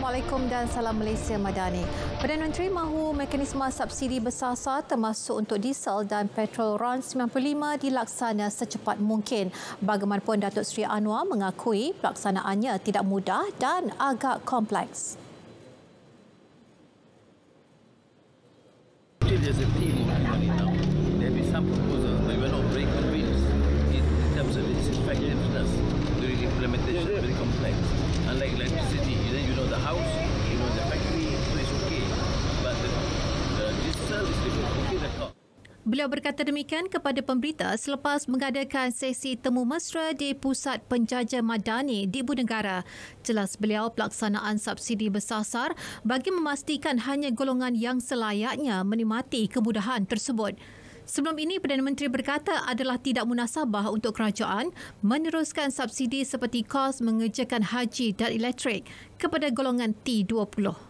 Assalamualaikum dan salam Malaysia Madani. Perdana Menteri mahu mekanisme subsidi bersasar termasuk untuk diesel dan petrol RON 95 dilaksana secepat mungkin. Bagaimanapun Datuk Seri Anwar mengakui pelaksanaannya tidak mudah dan agak kompleks. electricity. Beliau berkata demikian kepada pemberita selepas mengadakan sesi temu mesra di Pusat Penjaja Madani di Ibu Negara. Jelas beliau pelaksanaan subsidi bersasar bagi memastikan hanya golongan yang selayaknya menikmati kemudahan tersebut. Sebelum ini, Perdana Menteri berkata adalah tidak munasabah untuk kerajaan meneruskan subsidi seperti kos mengerjakan haji dan elektrik kepada golongan T20.